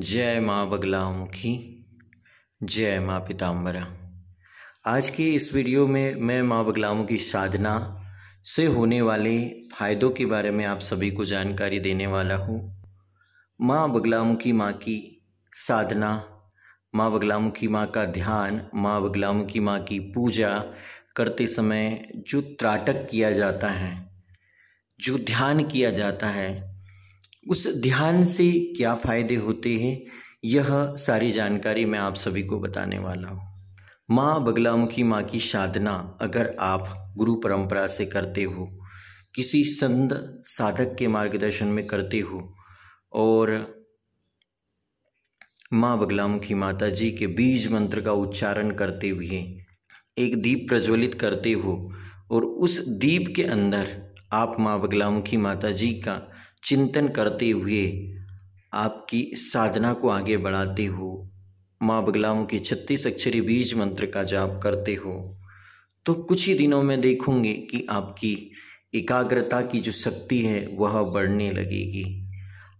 जय माँ बगलामुखी जय माँ पिताम्बरा आज के इस वीडियो में मैं माँ बगलामुखी साधना से होने वाले फ़ायदों के बारे में आप सभी को जानकारी देने वाला हूँ माँ बगलामुखी माँ की साधना माँ बगलामुखी माँ का ध्यान माँ बगलामुखी माँ की पूजा करते समय जो त्राटक किया जाता है जो ध्यान किया जाता है उस ध्यान से क्या फ़ायदे होते हैं यह सारी जानकारी मैं आप सभी को बताने वाला हूँ माँ बगलामुखी माँ की साधना अगर आप गुरु परंपरा से करते हो किसी संत साधक के मार्गदर्शन में करते हो और माँ बगलामुखी माता जी के बीज मंत्र का उच्चारण करते हुए एक दीप प्रज्वलित करते हो और उस दीप के अंदर आप माँ बगलामुखी माता जी का चिंतन करते हुए आपकी साधना को आगे बढ़ाते हो माँ बगलाओं के छत्तीस अक्षरी बीज मंत्र का जाप करते हो तो कुछ ही दिनों में देखूंगे कि आपकी एकाग्रता की जो शक्ति है वह बढ़ने लगेगी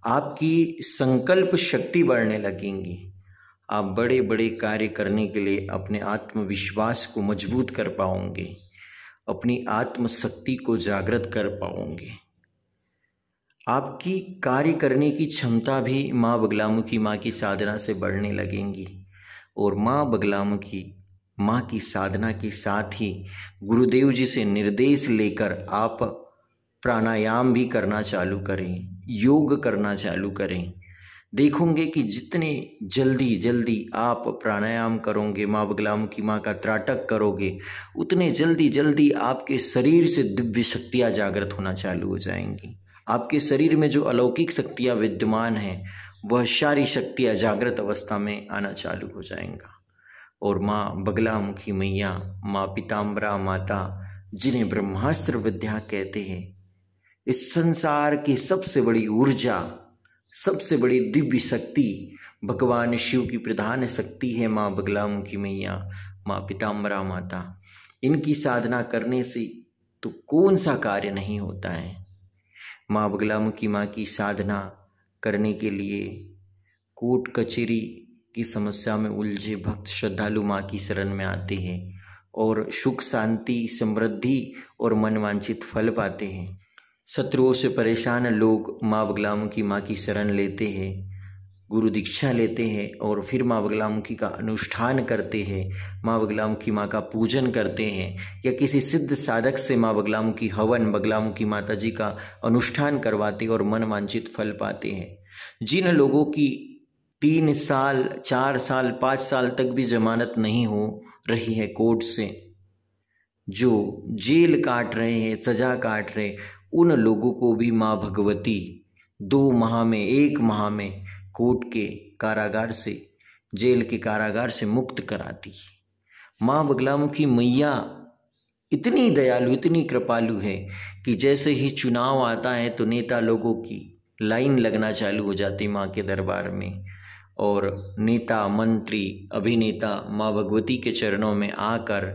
आपकी संकल्प शक्ति बढ़ने लगेंगी आप बड़े बड़े कार्य करने के लिए अपने आत्मविश्वास को मजबूत कर पाओगे अपनी आत्मशक्ति को जागृत कर पाओगे आपकी कार्य करने की क्षमता भी माँ बगलामुखी माँ की साधना से बढ़ने लगेंगी और माँ बगलामुखी माँ की साधना के साथ ही गुरुदेव जी से निर्देश लेकर आप प्राणायाम भी करना चालू करें योग करना चालू करें देखोगे कि जितने जल्दी जल्दी आप प्राणायाम करोगे माँ बगलाम की माँ का त्राटक करोगे उतने जल्दी जल्दी आपके शरीर से दिव्य शक्तियाँ जागृत होना चालू हो जाएंगी आपके शरीर में जो अलौकिक शक्तियाँ विद्यमान हैं वह सारी शक्तियाँ जागृत अवस्था में आना चालू हो जाएगा और माँ बगलामुखी मैया माँ पिताम्बरा माता जिन्हें ब्रह्मास्त्र विद्या कहते हैं इस संसार की सबसे बड़ी ऊर्जा सबसे बड़ी दिव्य शक्ति भगवान शिव की प्रधान शक्ति है माँ बगलामुखी मैया माँ पिताम्बरा माता इनकी साधना करने से तो कौन सा कार्य नहीं होता है माँ बगलामुखी माँ की साधना करने के लिए कोर्ट कचहरी की समस्या में उलझे भक्त श्रद्धालु माँ की शरण में आते हैं और सुख शांति समृद्धि और मनवांछित फल पाते हैं शत्रुओं से परेशान लोग माँ बगलामुखी माँ की शरण लेते हैं गुरु दीक्षा लेते हैं और फिर माँ बगलामुखी का अनुष्ठान करते हैं माँ बगलामुखी माँ का पूजन करते हैं या किसी सिद्ध साधक से माँ बगलामुखी हवन बगलामुखी माता जी का अनुष्ठान करवाते और मन वांछित फल पाते हैं जिन लोगों की तीन साल चार साल पाँच साल तक भी जमानत नहीं हो रही है कोर्ट से जो जेल काट रहे हैं सजा काट रहे उन लोगों को भी माँ भगवती दो माह में एक माह में कोर्ट के कारागार से जेल के कारागार से मुक्त कराती माँ बगलामुखी मैया इतनी दयालु इतनी कृपालु है कि जैसे ही चुनाव आता है तो नेता लोगों की लाइन लगना चालू हो जाती माँ के दरबार में और नेता मंत्री अभिनेता माँ भगवती के चरणों में आकर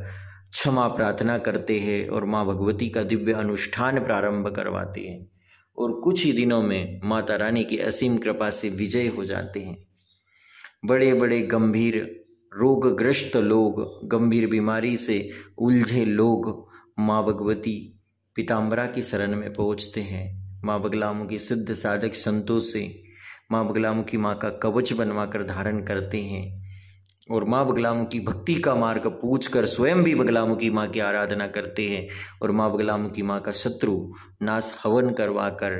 क्षमा प्रार्थना करते हैं और माँ भगवती का दिव्य अनुष्ठान प्रारंभ करवाते हैं और कुछ ही दिनों में माता रानी की असीम कृपा से विजय हो जाते हैं बड़े बड़े गंभीर रोगग्रस्त लोग गंभीर बीमारी से उलझे लोग माँ भगवती पिताम्बरा की शरण में पहुँचते हैं माँ बगलामुखी सिद्ध साधक संतों से माँ बगलामुखी माँ का कवच बनवाकर धारण करते हैं और माँ बगलामुखी भक्ति का मार्ग पूछ कर स्वयं भी बगलामुखी माँ की आराधना करते हैं और माँ बगलामुखी माँ का शत्रु नाश हवन करवा कर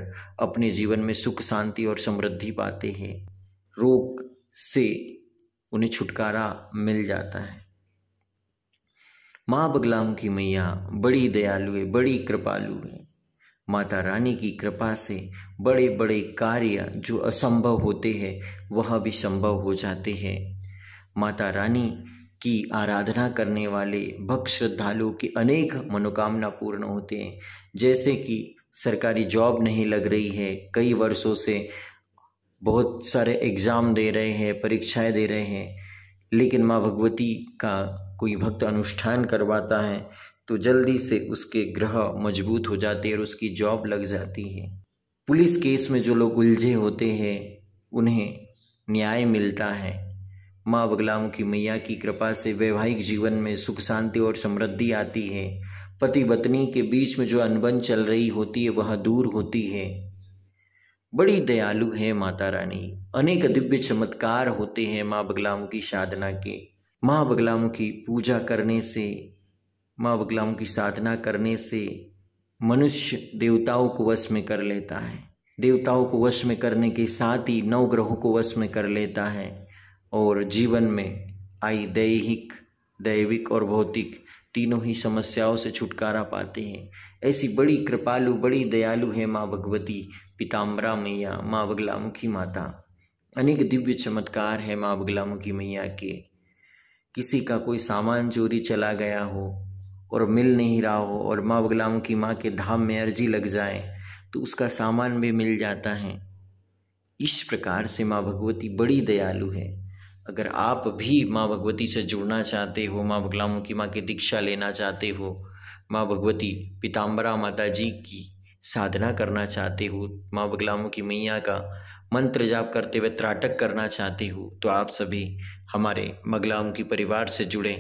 अपने जीवन में सुख शांति और समृद्धि पाते हैं रोग से उन्हें छुटकारा मिल जाता है माँ बगलामुखी मैया बड़ी दयालु है बड़ी कृपालु है माता रानी की कृपा से बड़े बड़े कार्य जो असंभव होते हैं वह भी संभव हो जाते हैं माता रानी की आराधना करने वाले भक्त श्रद्धालु की अनेक मनोकामना पूर्ण होते हैं जैसे कि सरकारी जॉब नहीं लग रही है कई वर्षों से बहुत सारे एग्ज़ाम दे रहे हैं परीक्षाएं दे रहे हैं लेकिन माँ भगवती का कोई भक्त अनुष्ठान करवाता है तो जल्दी से उसके ग्रह मजबूत हो जाते हैं और उसकी जॉब लग जाती है पुलिस केस में जो लोग उलझे होते हैं उन्हें न्याय मिलता है माँ बगलामुखी मैया की कृपा से वैवाहिक जीवन में सुख शांति और समृद्धि आती है पति पत्नी के बीच में जो अनबन चल रही होती है वह दूर होती है बड़ी दयालु है माता रानी अनेक दिव्य चमत्कार होते हैं माँ बगलामुखी साधना के माँ बगलामुखी पूजा करने से माँ बगलामुखी साधना करने से मनुष्य देवताओं को वश में कर लेता है देवताओं को वश में करने के साथ ही नवग्रहों को वश में कर लेता है और जीवन में आई दैहिक दैविक और भौतिक तीनों ही समस्याओं से छुटकारा पाते हैं ऐसी बड़ी कृपालु बड़ी दयालु है माँ भगवती पिताम्बरा मैया माँ बगलामुखी माता अनेक दिव्य चमत्कार है माँ बगलामुखी मैया के किसी का कोई सामान चोरी चला गया हो और मिल नहीं रहा हो और माँ बगलामुखी माँ के धाम में अर्जी लग जाए तो उसका सामान भी मिल जाता है इस प्रकार से माँ भगवती बड़ी दयालु है अगर आप भी माँ भगवती से जुड़ना चाहते हो माँ की माँ की दीक्षा लेना चाहते हो माँ भगवती पीताम्बरा माता जी की साधना करना चाहते हो माँ की मैया का मंत्र जाप करते हुए त्राटक करना चाहते हो तो आप सभी हमारे बगलामुखी परिवार से जुड़ें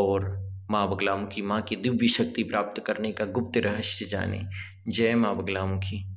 और माँ की माँ की दिव्य शक्ति प्राप्त करने का गुप्त रहस्य जाने जय माँ बगलामुखी